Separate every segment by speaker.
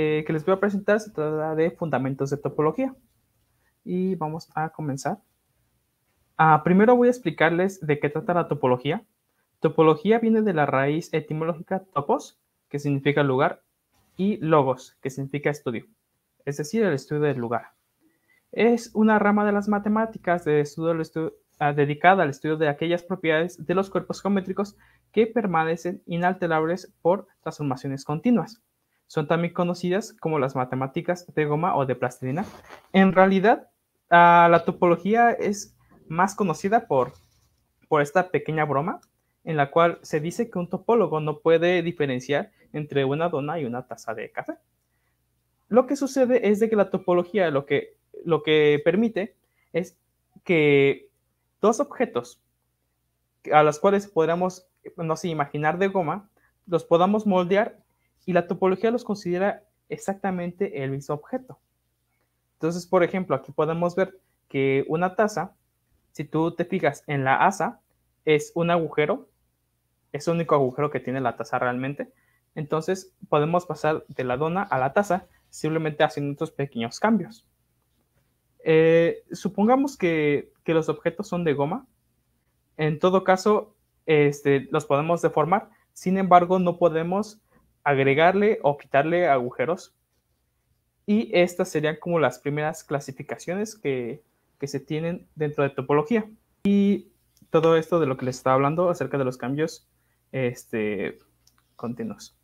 Speaker 1: Eh, que les voy a presentar se trata de fundamentos de topología. Y vamos a comenzar. Ah, primero voy a explicarles de qué trata la topología. Topología viene de la raíz etimológica topos, que significa lugar, y logos, que significa estudio, es decir, el estudio del lugar. Es una rama de las matemáticas de ah, dedicada al estudio de aquellas propiedades de los cuerpos geométricos que permanecen inalterables por transformaciones continuas son también conocidas como las matemáticas de goma o de plastilina. En realidad, la topología es más conocida por, por esta pequeña broma, en la cual se dice que un topólogo no puede diferenciar entre una dona y una taza de café. Lo que sucede es de que la topología lo que, lo que permite es que dos objetos a los cuales podríamos, no sé, imaginar de goma, los podamos moldear y la topología los considera exactamente el mismo objeto. Entonces, por ejemplo, aquí podemos ver que una taza, si tú te fijas en la asa, es un agujero, es el único agujero que tiene la taza realmente. Entonces, podemos pasar de la dona a la taza simplemente haciendo estos pequeños cambios. Eh, supongamos que, los objetos son de goma. En todo caso, este, los podemos deformar. Sin embargo, no podemos agregarle o quitarle agujeros. Y estas serían como las primeras clasificaciones que, se tienen dentro de topología. Y todo esto de lo que les estaba hablando acerca de los cambios este, continuos.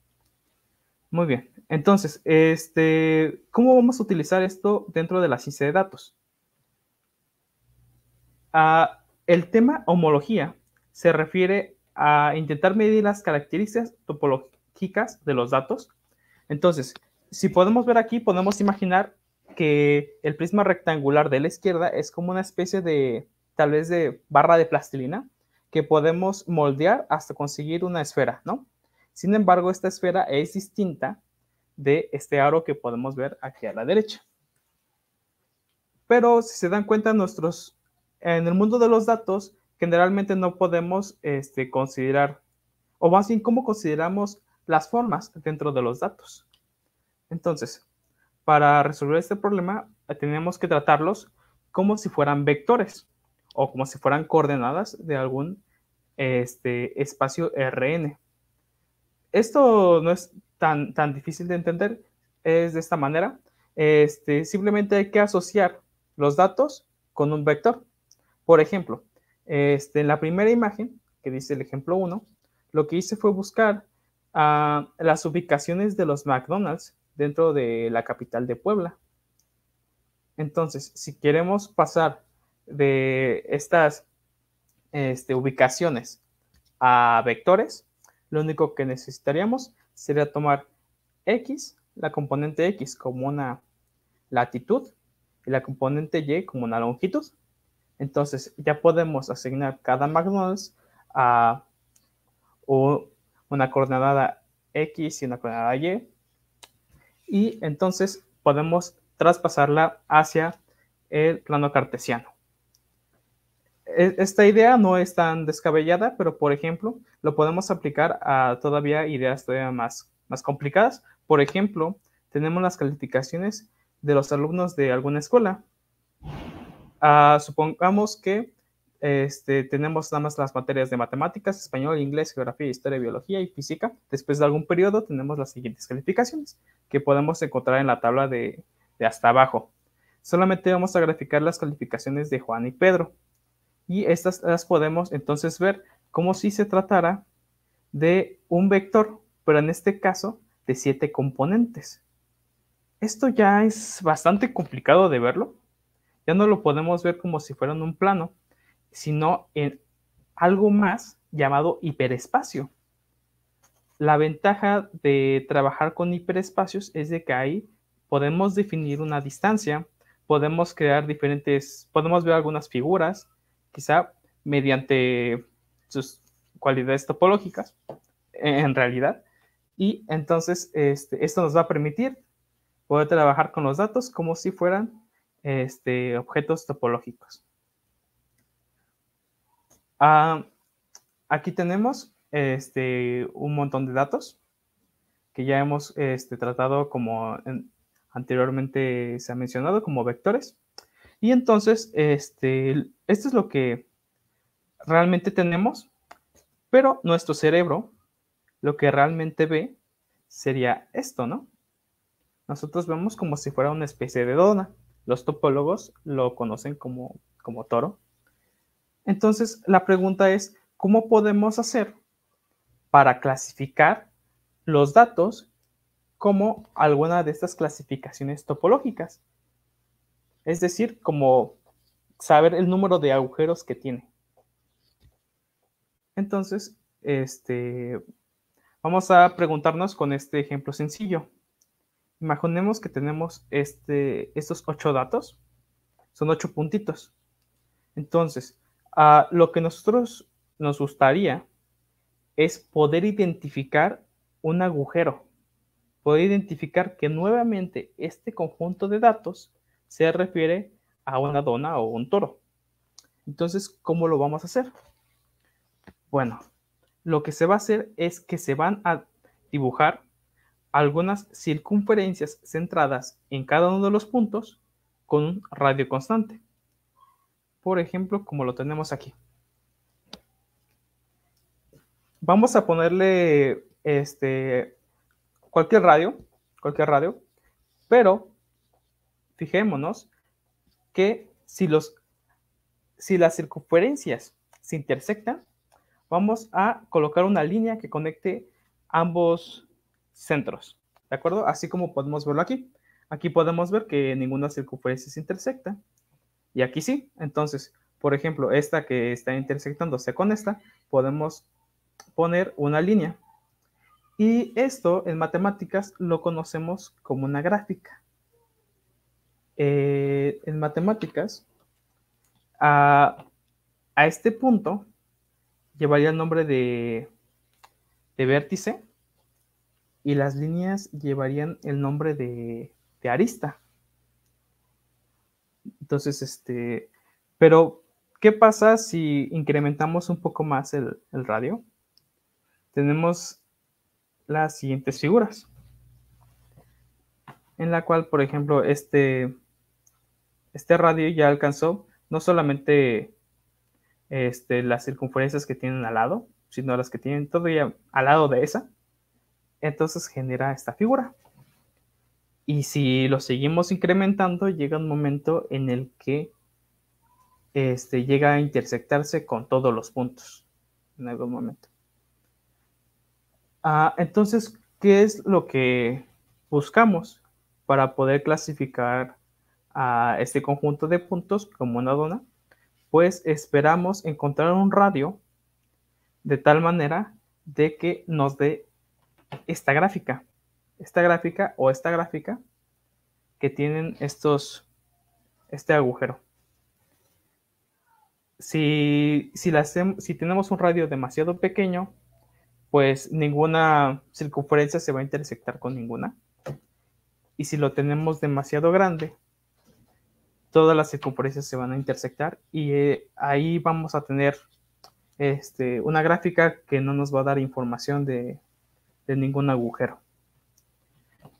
Speaker 1: Muy bien, entonces, este, ¿cómo vamos a utilizar esto dentro de la ciencia de datos? Ah, el tema homología se refiere a intentar medir las características topológicas de los datos. Entonces, si podemos ver aquí, podemos imaginar que el prisma rectangular de la izquierda es como una especie de, tal vez de barra de plastilina que podemos moldear hasta conseguir una esfera, ¿no? Sin embargo, esta esfera es distinta de este aro que podemos ver aquí a la derecha. Pero si se dan cuenta, nuestros, en el mundo de los datos, generalmente no podemos este, considerar, o más bien, ¿cómo consideramos las formas dentro de los datos. Entonces, para resolver este problema, eh, tenemos que tratarlos como si fueran vectores o como si fueran coordenadas de algún este, espacio RN. Esto no es tan, tan difícil de entender, es de esta manera. Este, simplemente hay que asociar los datos con un vector. Por ejemplo, este, en la primera imagen, que dice el ejemplo 1, lo que hice fue buscar a las ubicaciones de los McDonald's dentro de la capital de Puebla. Entonces, si queremos pasar de estas este, ubicaciones a vectores, lo único que necesitaríamos sería tomar x, la componente x como una latitud y la componente y como una longitud. Entonces ya podemos asignar cada McDonald's a, o, una coordenada X y una coordenada Y. Y entonces podemos traspasarla hacia el plano cartesiano. E, esta idea no es tan descabellada, pero por ejemplo, lo podemos aplicar a todavía ideas todavía más, más complicadas. Por ejemplo, tenemos las calificaciones de los alumnos de alguna escuela. Ah, supongamos que este, tenemos nada más las materias de matemáticas, español, inglés, geografía, historia, biología y física. Después de algún periodo tenemos las siguientes calificaciones que podemos encontrar en la tabla de, de hasta abajo. Solamente vamos a graficar las calificaciones de Juan y Pedro. Y estas las podemos entonces ver como si se tratara de un vector, pero en este caso de siete componentes. Esto ya es bastante complicado de verlo. Ya no lo podemos ver como si fueran un plano, sino en algo más llamado hiperespacio. La ventaja de trabajar con hiperespacios es de que ahí podemos definir una distancia, podemos crear diferentes, podemos ver algunas figuras, quizá mediante sus cualidades topológicas, e-, en realidad. Y entonces este, esto nos va a permitir poder trabajar con los datos como si fueran este, objetos topológicos. Ah, aquí tenemos este, un montón de datos que ya hemos este, tratado como anteriormente se ha mencionado como vectores. Y entonces, este, esto es lo que realmente tenemos, pero nuestro cerebro lo que realmente ve sería esto, ¿no? Nosotros vemos como si fuera una especie de dona. Los topólogos lo conocen como, como toro, entonces, la pregunta es, ¿cómo podemos hacer para clasificar los datos como alguna de estas clasificaciones topológicas? Es decir, como saber el número de agujeros que tiene. Entonces, este, vamos a preguntarnos con este ejemplo sencillo. Imaginemos que tenemos este, estos ocho datos, son ocho puntitos. Entonces, Ah, lo que nosotros nos gustaría es poder identificar un agujero, poder identificar que nuevamente este conjunto de datos se refiere a una dona o un toro. Entonces, ¿cómo lo vamos a hacer? Bueno, lo que se va a hacer es que se van a dibujar algunas circunferencias centradas en cada uno de los puntos con un radio constante por ejemplo, como lo tenemos aquí. Vamos a ponerle este, cualquier radio, cualquier radio, pero fijémonos que si, los, si las circunferencias se intersectan, vamos a colocar una línea que conecte ambos centros, ¿de acuerdo? Así como podemos verlo aquí. Aquí podemos ver que ninguna circunferencia se intersecta. Y aquí sí, entonces, por ejemplo, esta que está intersectándose con esta, podemos poner una línea. Y esto en matemáticas lo conocemos como una gráfica. Eh, en matemáticas, a, este punto llevaría el nombre de, vértice y las líneas llevarían el nombre de arista. Entonces, este, pero, ¿qué pasa si incrementamos un poco más el, radio? Tenemos las siguientes figuras, en la cual, por ejemplo, este, este radio ya alcanzó no solamente este, las circunferencias que tienen al lado, sino las que tienen todavía al lado de esa. Entonces genera esta figura. Y si lo seguimos incrementando, llega un momento en el que este, llega a intersectarse con todos los puntos en algún momento. Ah, entonces, ¿qué es lo que buscamos para poder clasificar a este conjunto de puntos como una dona? Pues esperamos encontrar un radio de tal manera de que nos dé esta gráfica esta gráfica o esta gráfica que tienen estos, este agujero. Si, si, la si tenemos un radio demasiado pequeño, pues ninguna circunferencia se va a intersectar con ninguna. Y si lo tenemos demasiado grande, todas las circunferencias se van a intersectar y eh, ahí vamos a tener este, una gráfica que no nos va a dar información de, de ningún agujero.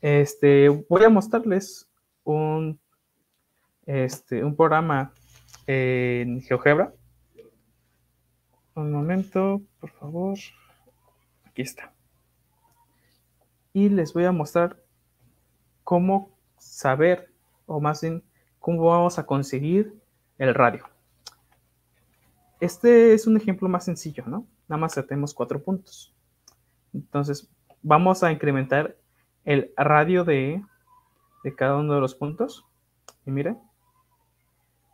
Speaker 1: Este, voy a mostrarles un, este, un programa eh, en GeoGebra. Un momento, por favor. Aquí está. Y les voy a mostrar cómo saber, o más bien, cómo vamos a conseguir el radio. Este es un ejemplo más sencillo, ¿no? Nada más tenemos cuatro puntos. Entonces, vamos a incrementar el radio de, de cada uno de los puntos. Y miren,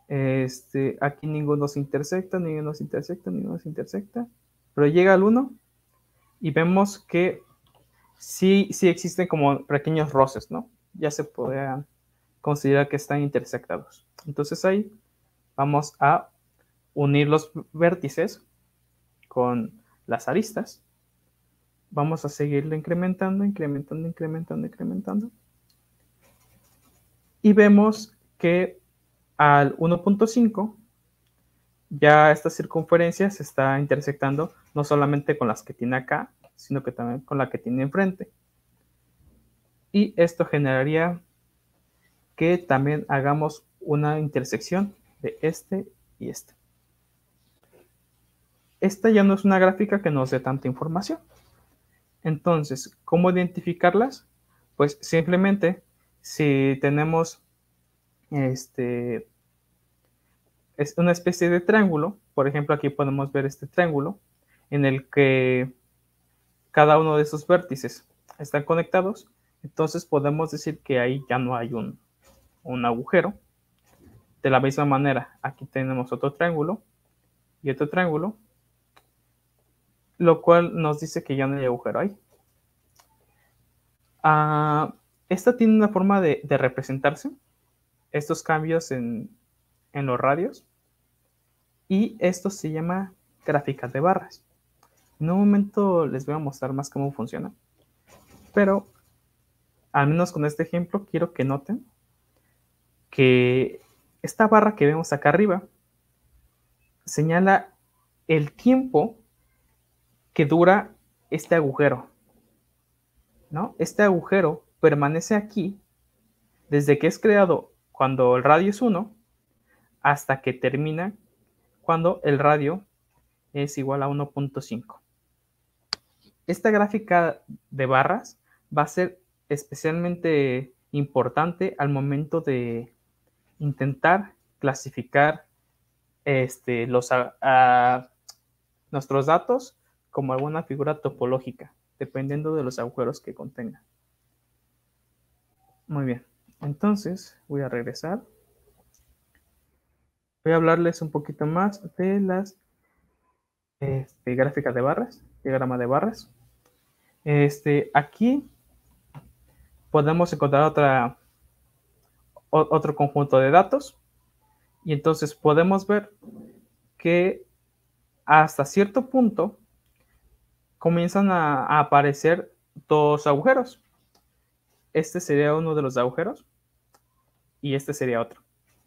Speaker 1: este, aquí ninguno se intersecta, ninguno se intersecta, ninguno se intersecta. Pero llega al 1 y vemos que sí, sí existen como pequeños roces, ¿no? Ya se podrían considerar que están intersectados. Entonces ahí vamos a unir los vértices con las aristas vamos a seguirlo incrementando, incrementando, incrementando, incrementando. Y vemos que al 1.5 ya esta circunferencia se está intersectando no solamente con las que tiene acá, sino que también con la que tiene enfrente. Y esto generaría que también hagamos una intersección de este y este. Esta ya no es una gráfica que nos dé tanta información. Entonces, ¿cómo identificarlas? Pues simplemente si tenemos este, es una especie de triángulo, por ejemplo, aquí podemos ver este triángulo en el que cada uno de esos vértices están conectados, entonces podemos decir que ahí ya no hay un agujero. De la misma manera, aquí tenemos otro triángulo y otro triángulo, lo cual nos dice que ya no hay agujero ahí. Ah, esta tiene una forma de, representarse, estos cambios en, los radios, y esto se llama gráficas de barras. En un momento les voy a mostrar más cómo funciona, pero al menos con este ejemplo quiero que noten que esta barra que vemos acá arriba señala el tiempo que dura este agujero. ¿no? Este agujero permanece aquí desde que es creado cuando el radio es 1 hasta que termina cuando el radio es igual a 1.5. Esta gráfica de barras va a ser especialmente importante al momento de intentar clasificar este, los, nuestros datos como alguna figura topológica, dependiendo de los agujeros que contenga. Muy bien, entonces voy a regresar. Voy a hablarles un poquito más de las este, gráficas de barras, diagrama de barras. Este, aquí podemos encontrar otra, otro conjunto de datos y entonces podemos ver que hasta cierto punto comienzan a, aparecer dos agujeros. Este sería uno de los agujeros y este sería otro.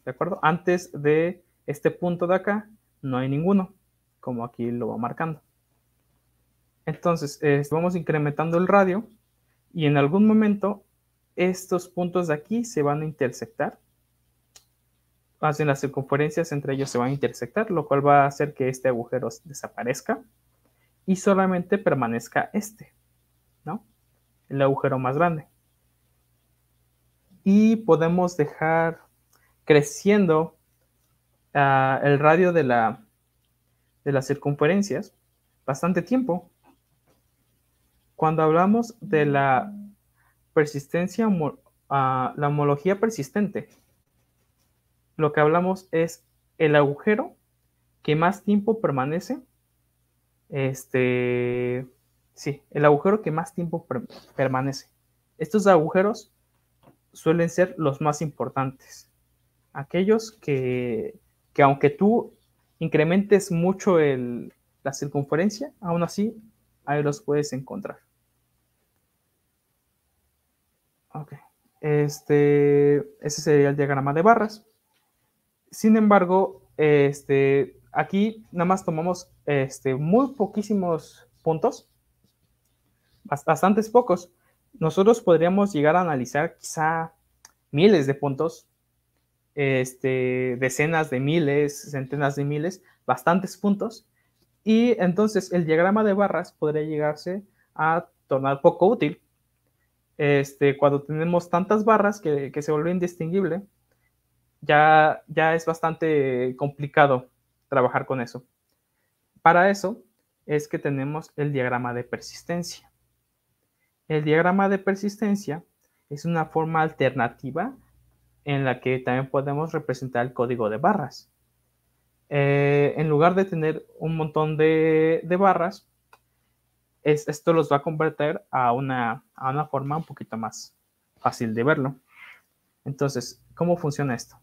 Speaker 1: ¿De acuerdo? Antes de este punto de acá no hay ninguno, como aquí lo va marcando. Entonces, vamos incrementando el radio y en algún momento estos puntos de aquí se van a intersectar. Hacen las circunferencias entre ellos se van a intersectar, lo cual va a hacer que este agujero desaparezca y solamente permanezca este, ¿no? El agujero más grande. Y podemos dejar creciendo ah, el radio de, la, de las circunferencias bastante tiempo. Cuando hablamos de la persistencia, ah, la homología persistente, lo que hablamos es el agujero que más tiempo permanece este, sí, el agujero que más tiempo permanece. Estos agujeros suelen ser los más importantes. Aquellos que, aunque tú incrementes mucho el, la circunferencia, aún así ahí los puedes encontrar. Ok, este, ese sería el diagrama de barras. Sin embargo, este, Aquí nada más tomamos este, muy poquísimos puntos, bastantes pocos. Nosotros podríamos llegar a analizar quizá miles de puntos, este, decenas de miles, centenas de miles, bastantes puntos. Y entonces el diagrama de barras podría llegarse a tornar poco útil este, cuando tenemos tantas barras que, se vuelve indistinguible, ya, ya es bastante complicado trabajar con eso. Para eso es que tenemos el diagrama de persistencia. El diagrama de persistencia es una forma alternativa en la que también podemos representar el código de barras. Eh, en lugar de tener un montón de, barras, esto los va a convertir a a una forma un poquito más fácil de verlo. Entonces, ¿cómo funciona esto?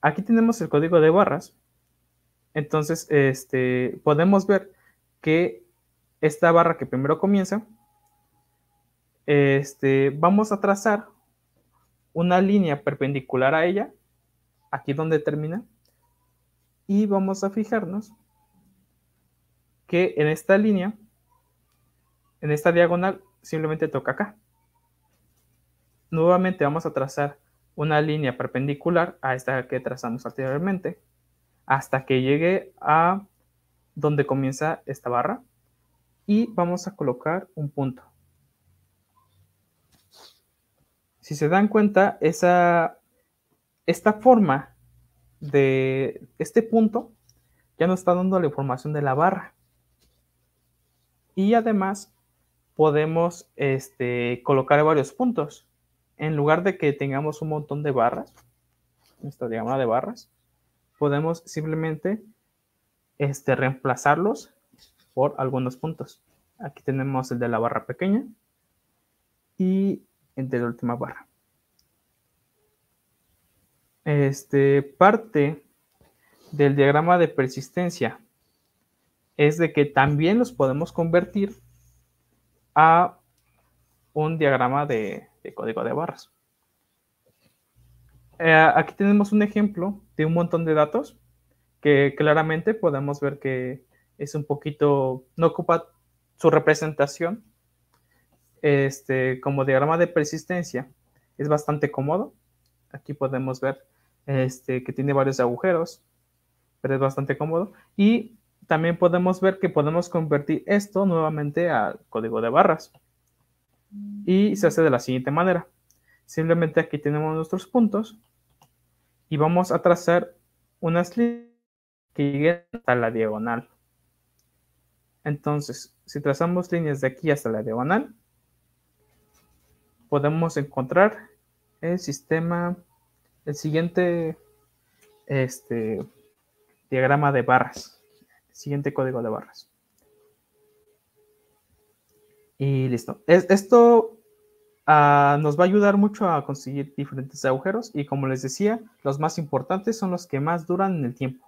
Speaker 1: Aquí tenemos el código de barras entonces, este, podemos ver que esta barra que primero comienza, este, vamos a trazar una línea perpendicular a ella, aquí donde termina, y vamos a fijarnos que en esta línea, en esta diagonal, simplemente toca acá. Nuevamente vamos a trazar una línea perpendicular a esta que trazamos anteriormente hasta que llegue a donde comienza esta barra y vamos a colocar un punto. Si se dan cuenta, esa, esta forma de este punto ya nos está dando la información de la barra. Y además podemos este, colocar varios puntos. En lugar de que tengamos un montón de barras, esta diagrama de barras, podemos simplemente este, reemplazarlos por algunos puntos. Aquí tenemos el de la barra pequeña y el de la última barra. Este, parte del diagrama de persistencia es de que también los podemos convertir a un diagrama de código de barras. Eh, aquí tenemos un ejemplo de un montón de datos que claramente podemos ver que es un poquito, no ocupa su representación este, como diagrama de persistencia. Es bastante cómodo. Aquí podemos ver este, que tiene varios agujeros, pero es bastante cómodo. Y también podemos ver que podemos convertir esto nuevamente al código de barras. Y se hace de la siguiente manera. Simplemente aquí tenemos nuestros puntos y vamos a trazar unas líneas que lleguen hasta la diagonal. Entonces, si trazamos líneas de aquí hasta la diagonal, podemos encontrar el sistema, el siguiente este, diagrama de barras, el siguiente código de barras. Y listo. esto Ah, nos va a ayudar mucho a conseguir diferentes agujeros y como les decía, los más importantes son los que más duran en el tiempo.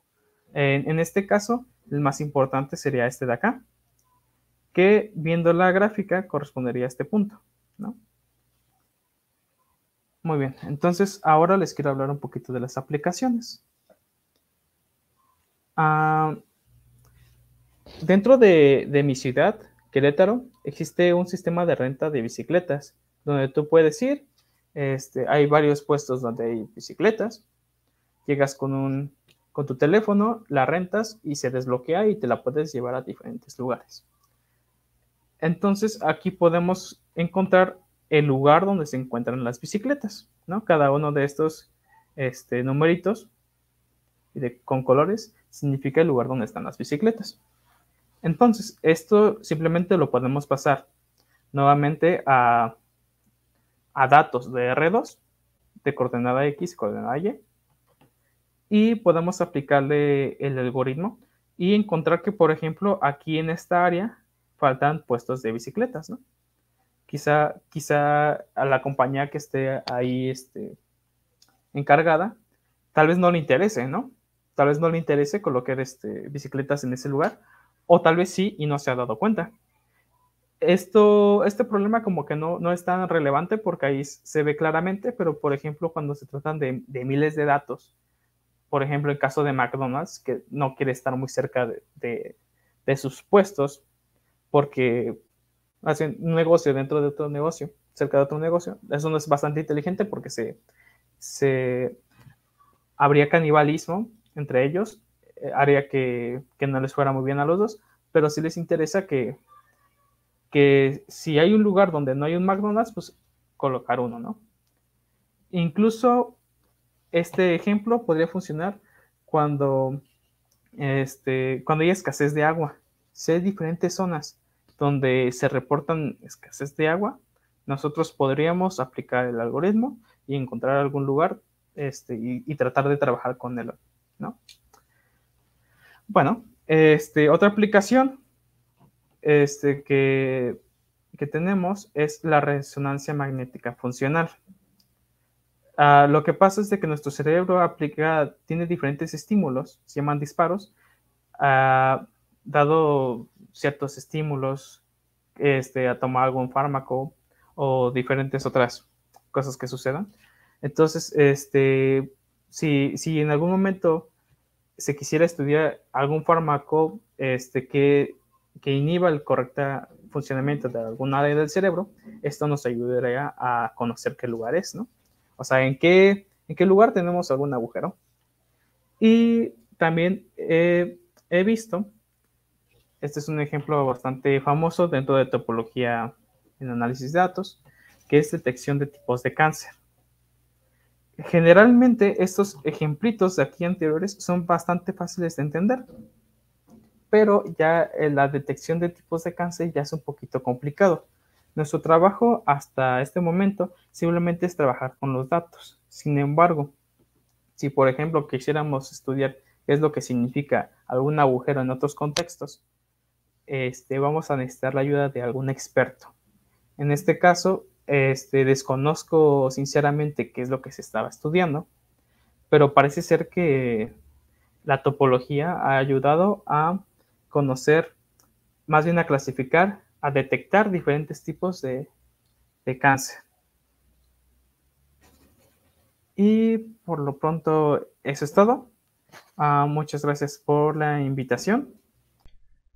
Speaker 1: En, este caso, el más importante sería este de acá, que viendo la gráfica correspondería a este punto. ¿no? Muy bien, entonces ahora les quiero hablar un poquito de las aplicaciones. Ah, dentro de, de mi ciudad, Querétaro, existe un sistema de renta de bicicletas donde tú puedes ir. Este, hay varios puestos donde hay bicicletas. Llegas con, un, con tu teléfono, la rentas y se desbloquea y te la puedes llevar a diferentes lugares. Entonces aquí podemos encontrar el lugar donde se encuentran las bicicletas, ¿no? Cada uno de estos este, numeritos de, con colores significa el lugar donde están las bicicletas. Entonces, esto simplemente lo podemos pasar nuevamente a a datos de R2 de coordenada X y coordenada Y. Y podemos aplicarle el algoritmo y encontrar que, por ejemplo, aquí en esta área faltan puestos de bicicletas, ¿no? Quizá, quizá a la compañía que esté ahí este, encargada, tal vez no le interese, ¿no? Tal vez no le interese colocar este, bicicletas en ese lugar, o tal vez sí y no se ha dado cuenta esto, este problema como que no, es tan relevante porque ahí se ve claramente, pero por ejemplo cuando se tratan de, miles de datos, por ejemplo el caso de McDonald's, que no quiere estar muy cerca de, sus puestos porque hacen un negocio dentro de otro negocio, cerca de otro negocio, eso no es bastante inteligente porque se, habría canibalismo entre ellos, eh, haría que, que no les fuera muy bien a los dos, pero sí les interesa que, que si hay un lugar donde no hay un McDonald's, pues colocar uno, ¿no? Incluso este ejemplo podría funcionar cuando, este, cuando hay escasez de agua. Si hay diferentes zonas donde se reportan escasez de agua, nosotros podríamos aplicar el algoritmo y encontrar algún lugar este, y, tratar de trabajar con él, ¿no? Bueno, este, otra aplicación este, que, tenemos es la resonancia magnética funcional. Ah, lo que pasa es de que nuestro cerebro aplica, tiene diferentes estímulos, se llaman disparos, ah, dado ciertos estímulos, este, a tomar algún fármaco o diferentes otras cosas que sucedan. Entonces, este, si, si en algún momento se quisiera estudiar algún fármaco este, que que inhiba el correcto funcionamiento de alguna área del cerebro, esto nos ayudaría a conocer qué lugar es, ¿no? O sea, en qué, en qué lugar tenemos algún agujero. Y también eh, he visto, este es un ejemplo bastante famoso dentro de topología en análisis de datos, que es detección de tipos de cáncer. Generalmente estos ejemplitos de aquí anteriores son bastante fáciles de entender, pero ya eh, la detección de tipos de cáncer ya es un poquito complicado. Nuestro trabajo hasta este momento simplemente es trabajar con los datos. Sin embargo, si por ejemplo quisiéramos estudiar qué es lo que significa algún agujero en otros contextos, este, vamos a necesitar la ayuda de algún experto. En este caso, este, desconozco sinceramente qué es lo que se estaba estudiando, pero parece ser que la topología ha ayudado a conocer, más bien a clasificar, a detectar diferentes tipos de, de cáncer. Y por lo pronto, eso es todo. Ah, muchas gracias por la invitación.